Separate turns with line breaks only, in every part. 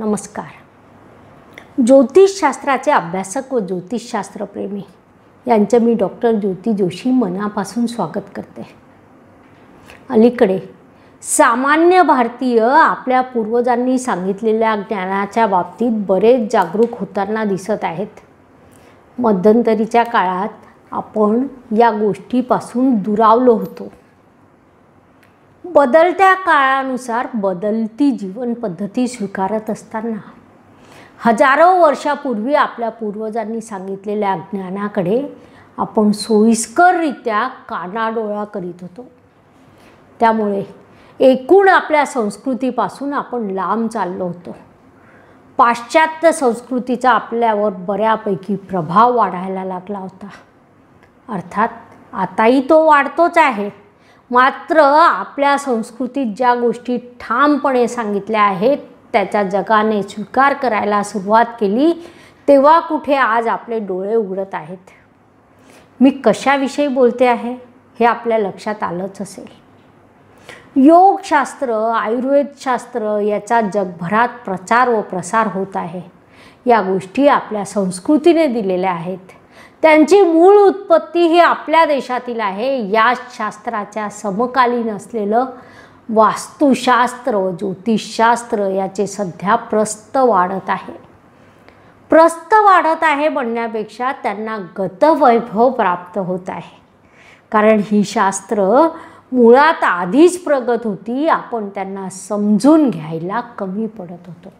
नमस्कार ज्योतिषशास्त्राचे अभ्यासक व ज्योतिषशास्त्रप्रेमी यांचे मी डॉक्टर ज्योती जोशी मनापासून स्वागत करते अलीकडे सामान्य भारतीय आपल्या पूर्वजांनी सांगितलेल्या ज्ञानाच्या बाबतीत बरेच जागरूक होताना दिसत आहेत मध्यंतरीच्या काळात आपण या गोष्टीपासून दुरावलो होतो बदलत्या काळानुसार बदलती जीवनपद्धती स्वीकारत असताना हजारो वर्षापूर्वी आपल्या पूर्वजांनी सांगितलेल्या ज्ञानाकडे आपण सोयीस्कररित्या कानाडोळा करीत होतो त्यामुळे एकूण आपल्या संस्कृतीपासून आपण लांब चाललो होतो पाश्चात्य संस्कृतीचा आपल्यावर बऱ्यापैकी प्रभाव वाढायला लागला होता अर्थात आताही तो वाढतोच आहे मात्र आपल्या संस्कृतीत ज्या गोष्टी ठामपणे सांगितल्या आहेत त्याचा जगाने स्वीकार करायला सुरुवात केली तेव्हा कुठे आज आपले डोळे उघडत आहेत मी कशाविषयी बोलते आहे हे आपल्या लक्षात आलंच असेल योगशास्त्र आयुर्वेदशास्त्र याचा जगभरात प्रचार व प्रसार होत आहे या गोष्टी आपल्या संस्कृतीने दिलेल्या आहेत त्यांची मूळ उत्पत्ती ही आपल्या देशातील आहे या शास्त्राच्या समकालीन असलेलं वास्तुशास्त्र व ज्योतिषशास्त्र याचे सध्या प्रस्त वाढत आहे प्रस्त वाढत आहे म्हणण्यापेक्षा त्यांना गतवैभव प्राप्त होत आहे कारण ही शास्त्र मुळात आधीच प्रगत होती आपण त्यांना समजून घ्यायला कमी पडत होतो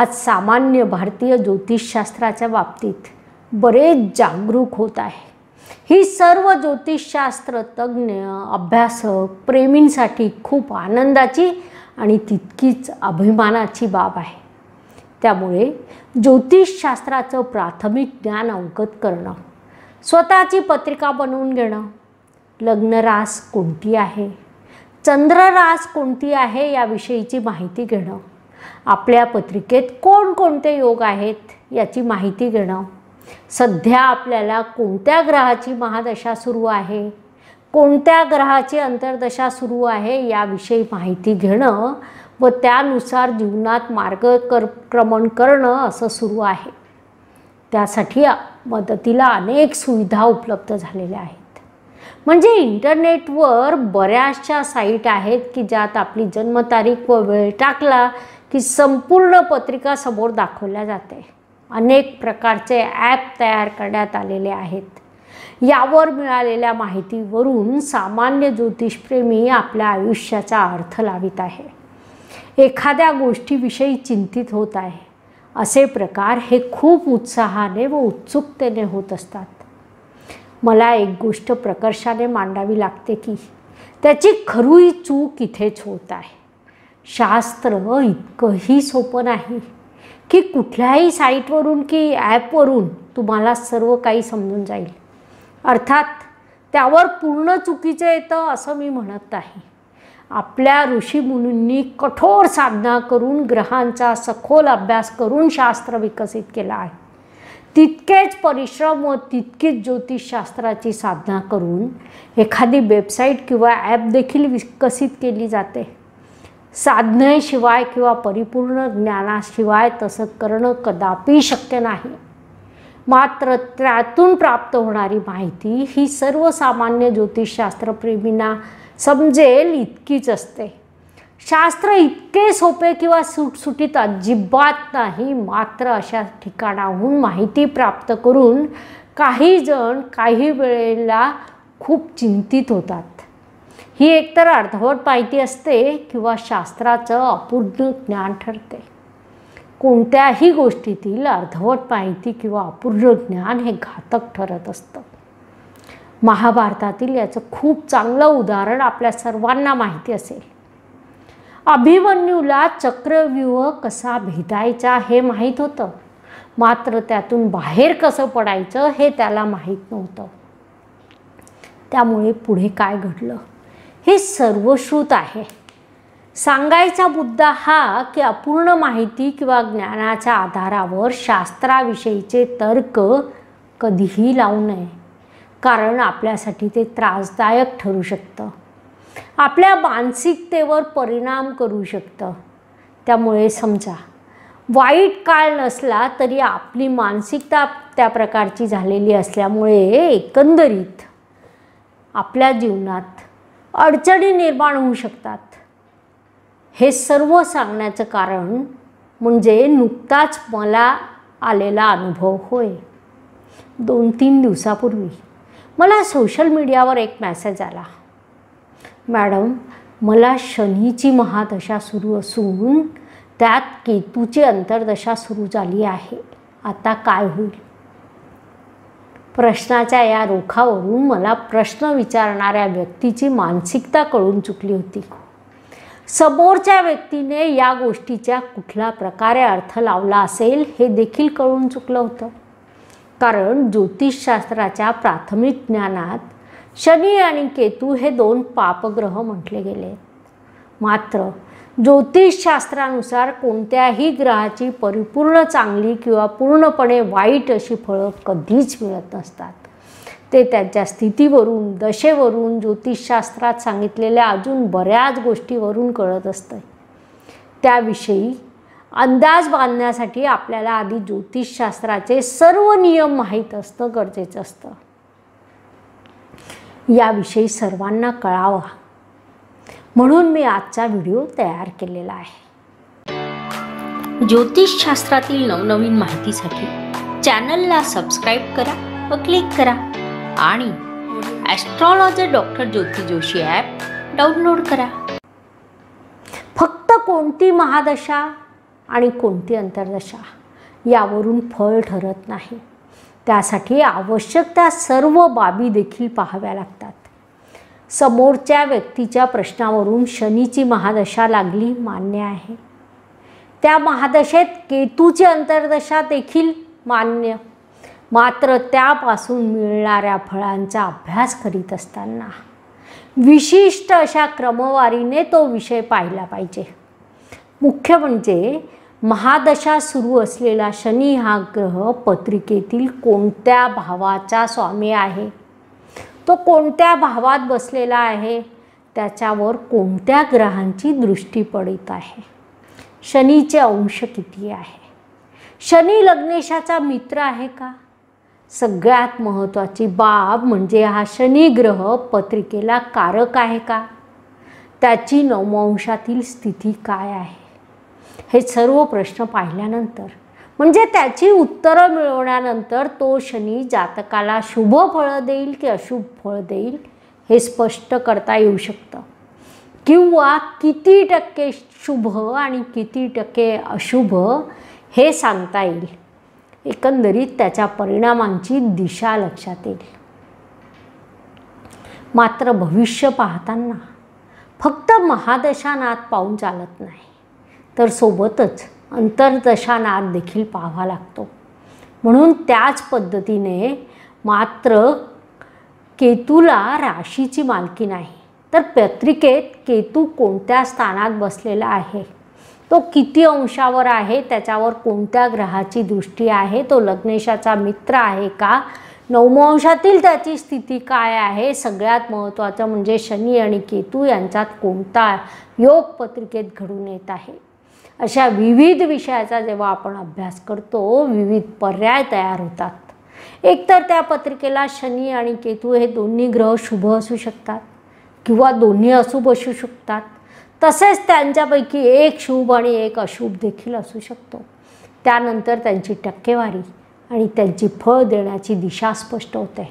आज सामान्य भारतीय ज्योतिषशास्त्राच्या बाबतीत बरेच जागरूक होत आहे ही सर्व ज्योतिषशास्त्र तज्ज्ञ अभ्यासक प्रेमींसाठी खूप आनंदाची आणि तितकीच अभिमानाची बाब आहे त्यामुळे ज्योतिषशास्त्राचं प्राथमिक ज्ञान अवगत करणं स्वतःची पत्रिका बनवून घेणं लग्नरास कोणती आहे चंद्ररास कोणती आहे याविषयीची माहिती घेणं आपल्या पत्रिकेत कोणकोणते योग आहेत याची माहिती घेणं सध्या आपल्याला कोणत्या ग्रहाची महादशा सुरू आहे कोणत्या ग्रहाची अंतर्दशा सुरू आहे याविषयी माहिती घेणं व त्यानुसार जीवनात मार्गक्रमण करणं असं सुरू आहे त्यासाठी मदतीला अनेक सुविधा उपलब्ध झालेल्या आहेत म्हणजे इंटरनेटवर बऱ्याचशा साईट आहेत की ज्यात आपली जन्मतारीख व वेळ टाकला की संपूर्ण पत्रिका समोर दाखवल्या जाते अनेक प्रकारचे ॲप तयार करण्यात आलेले आहेत यावर मिळालेल्या माहितीवरून सामान्य ज्योतिषप्रेमी आपल्या आयुष्याचा अर्थ लावित आहे एखाद्या गोष्टीविषयी चिंतित होत आहे असे प्रकार हे खूप उत्साहाने व उत्सुकतेने होत असतात मला एक गोष्ट प्रकर्षाने मांडावी लागते की त्याची खरी चूक इथेच होत आहे शास्त्र इतकंही सोपं नाही की कुठल्याही साईटवरून की ॲपवरून तुम्हाला सर्व काही समजून जाईल अर्थात त्यावर पूर्ण चुकीचं येतं असं मी म्हणत नाही आपल्या ऋषीमुनींनी कठोर साधना करून ग्रहांचा सखोल अभ्यास करून शास्त्र विकसित केला आहे तितकेच परिश्रम व तितकीच ज्योतिषशास्त्राची साधना करून एखादी वेबसाईट किंवा ॲपदेखील विकसित केली जाते साधनेशिवाय किंवा परिपूर्ण ज्ञानाशिवाय तसं करणं कदापि शक्य नाही मात्र त्यातून प्राप्त होणारी माहिती ही सर्वसामान्य ज्योतिषशास्त्रप्रेमींना समजेल इतकीच असते शास्त्र इतके सोपे किंवा सुटसुटीत अजिबात नाही मात्र अशा ठिकाणाहून माहिती प्राप्त करून काही जण काही वेळेला खूप चिंतित होतात ही एकतर अर्धवट माहिती असते किंवा शास्त्राचं अपूर्ण ज्ञान ठरते कोणत्याही गोष्टीतील अर्धवट माहिती किंवा अपूर्ण ज्ञान हे घातक ठरत असतं महाभारतातील याचं खूप चांगलं उदाहरण आपल्या सर्वांना माहिती असेल अभिमन्यूला चक्रव्यूह कसा भेदायचा हे माहीत होतं मात्र त्यातून बाहेर कसं पडायचं हे त्याला माहीत नव्हतं त्यामुळे पुढे काय घडलं हे सर्वश्रुत आहे सांगायचा मुद्दा हा की अपूर्ण माहिती किंवा ज्ञानाच्या आधारावर शास्त्राविषयीचे तर्क कधीही लावू नये कारण आपल्यासाठी ते त्रासदायक ठरू शकतं आपल्या मानसिकतेवर परिणाम करू शकतं त्यामुळे समजा वाईट काळ नसला तरी आपली मानसिकता त्या प्रकारची झालेली असल्यामुळे एकंदरीत आपल्या जीवनात अडचणी निर्माण होऊ शकतात हे सर्व सांगण्याचं कारण म्हणजे नुकताच मला आलेला अनुभव होय दोन तीन दिवसापूर्वी मला सोशल मीडियावर एक मॅसेज आला मॅडम मला शनीची महादशा सुरू असून त्यात केतूची अंतर्दशा सुरू झाली आहे आता काय होईल प्रश्नाच्या या रोखावरून मला प्रश्न विचारणाऱ्या व्यक्तीची मानसिकता कळून चुकली होती समोरच्या व्यक्तीने या गोष्टीच्या कुठला प्रकारे अर्थ लावला असेल हे देखील कळून चुकलं होतं कारण ज्योतिषशास्त्राच्या प्राथमिक ज्ञानात शनी आणि केतू हे दोन पापग्रह म्हटले गेले मात्र ज्योतिषशास्त्रानुसार कोणत्याही ग्रहाची परिपूर्ण चांगली किंवा पूर्णपणे वाईट अशी फळं कधीच मिळत नसतात ते त्यांच्या स्थितीवरून दशेवरून ज्योतिषशास्त्रात सांगितलेल्या अजून बऱ्याच गोष्टीवरून कळत असतं त्याविषयी अंदाज बांधण्यासाठी आपल्याला आधी ज्योतिषशास्त्राचे सर्व नियम माहीत असणं गरजेचं असतं याविषयी सर्वांना कळावा म्हणून मी आजचा व्हिडिओ तयार केलेला आहे ज्योतिषशास्त्रातील नवनवीन माहितीसाठी चॅनलला सबस्क्राईब करा व क्लिक करा आणि astrologer doctor Jyoti Joshi app download करा फक्त कोणती महादशा आणि कोणती अंतर्दशा यावरून फळ ठरत नाही त्यासाठी आवश्यक त्या सर्व बाबी देखील पाहाव्या लागतात समोरच्या व्यक्तीच्या प्रश्नावरून शनीची महादशा लागली मान्य आहे त्या महादशेत केतूची अंतर्दशा देखील मान्य मात्र त्यापासून मिळणाऱ्या फळांचा अभ्यास करीत असताना विशिष्ट अशा क्रमवारीने तो विषय पाहिला पाहिजे मुख्य म्हणजे महादशा सुरू असलेला शनी हा ग्रह पत्रिकेतील कोणत्या भावाचा स्वामी आहे तो कोणत्या भावात बसलेला आहे त्याच्यावर कोणत्या ग्रहांची दृष्टी पडत आहे शनीचे अंश किती आहे शनी लग्नेशाचा मित्र आहे का सगळ्यात महत्त्वाची बाब म्हणजे हा शनी ग्रह पत्रिकेला कारक आहे का त्याची नवमांशातील स्थिती काय आहे हे सर्व प्रश्न पाहिल्यानंतर म्हणजे त्याची उत्तरं मिळवण्यानंतर तो शनी जातकाला शुभ फळं देईल की अशुभ फळं देईल हे स्पष्ट करता येऊ शकतं किंवा किती टक्के शुभ आणि किती टक्के अशुभ हे सांगता येईल एकंदरीत त्याच्या परिणामांची दिशा लक्षात येईल मात्र भविष्य पाहताना फक्त महादशानात पाहून चालत नाही तर सोबतच अंतर्दशा नाद देखील पाहावा लागतो म्हणून त्याच पद्धतीने मात्र केतूला राशीची मालकी नाही तर पत्रिकेत केतू कोणत्या स्थानात बसलेला आहे तो किती अंशावर आहे त्याच्यावर कोणत्या ग्रहाची दृष्टी आहे तो लग्नेशाचा मित्र आहे का नवमांशातील त्याची स्थिती काय आहे सगळ्यात महत्त्वाचं म्हणजे शनी आणि केतू यांच्यात कोणता योग पत्रिकेत घडून येत आहे अशा विविध विषयाचा जेव्हा आपण अभ्यास करतो विविध पर्याय तयार होतात एकतर त्या पत्रिकेला शनी आणि केतू हे दोन्ही ग्रह शुभ असू शकतात किंवा दोन्ही अशुभ असू शकतात तसेच त्यांच्यापैकी एक शुभ आणि एक अशुभ देखील असू शकतो त्यानंतर त्यांची टक्केवारी आणि त्यांची फळ देण्याची दिशा स्पष्ट होते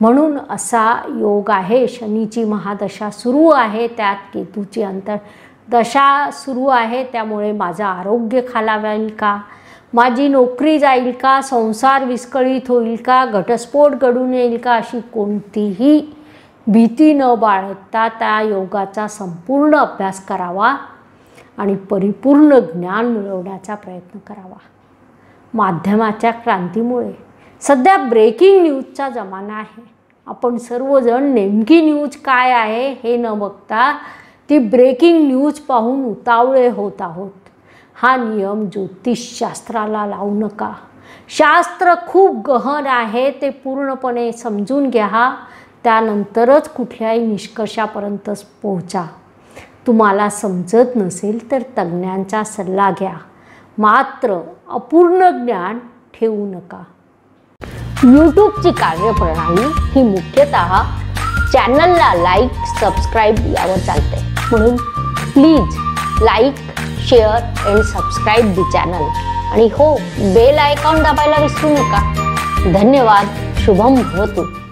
म्हणून असा योग आहे शनीची महादशा सुरू आहे त्यात केतूची अंतर दशा सुरू आहे त्यामुळे माझं आरोग्य खालावेल का माझी नोकरी जाईल का संसार विस्कळीत होईल का घटस्फोट घडून येईल का अशी कोणतीही भीती न बाळगता त्या योगाचा संपूर्ण अभ्यास करावा आणि परिपूर्ण ज्ञान मिळवण्याचा प्रयत्न करावा माध्यमाच्या क्रांतीमुळे सध्या ब्रेकिंग न्यूजचा जमाना आहे आपण सर्वजण नेमकी न्यूज काय आहे हे न बघता ती ब्रेकिंग न्यूज पाहून उतावळे होत आहोत हा नियम ज्योतिषशास्त्राला लावू नका शास्त्र खूप गहन आहे ते पूर्णपणे समजून घ्या त्यानंतरच कुठल्याही निष्कर्षापर्यंत पोहोचा तुम्हाला समजत नसेल तर तज्ज्ञांचा सल्ला घ्या मात्र अपूर्ण ज्ञान ठेवू नका यूट्यूबची कार्यप्रणाली ही मुख्यतः चॅनलला लाईक सबस्क्राईब यावर चालते म्हणून please like share and subscribe the channel आणि हो बेल आयकॉन दाबायला विसरू नका धन्यवाद शुभम होतो